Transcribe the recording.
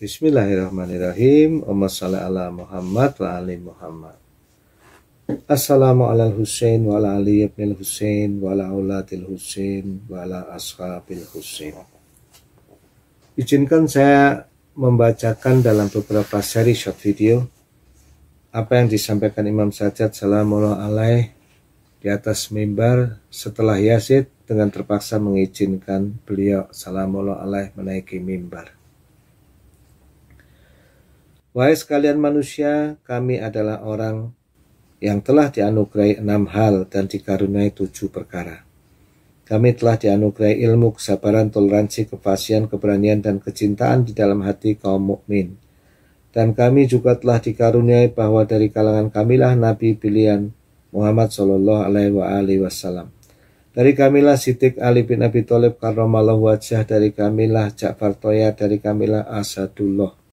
Bismillahirrahmanirrahim. Allahumma salli ala Muhammad wa ali Muhammad. Assalamu ala Husain wa ala Ali ibn Husain wa ala auladil Husain wa ala ashabil Husain. Izinkan saya membacakan dalam beberapa seri short video apa yang disampaikan Imam Sajjad Salamullah alaih di atas mimbar setelah Yazid dengan terpaksa mengizinkan beliau Salamullah alaih menaiki mimbar. Wahai sekalian manusia, kami adalah orang yang telah dianugerai enam hal dan dikaruniai tujuh perkara. Kami telah dianugerai ilmu, kesabaran, toleransi, kefasian, keberanian, dan kecintaan di dalam hati kaum mukmin. Dan kami juga telah dikaruniai bahwa dari kalangan kamilah Nabi pilihan Muhammad Shallallahu Alaihi Wasallam. Dari kamilah Sidik Ali bin Abi Thalib karena wajah, dari kamilah Ja'far Toya, dari kamilah Asadullah.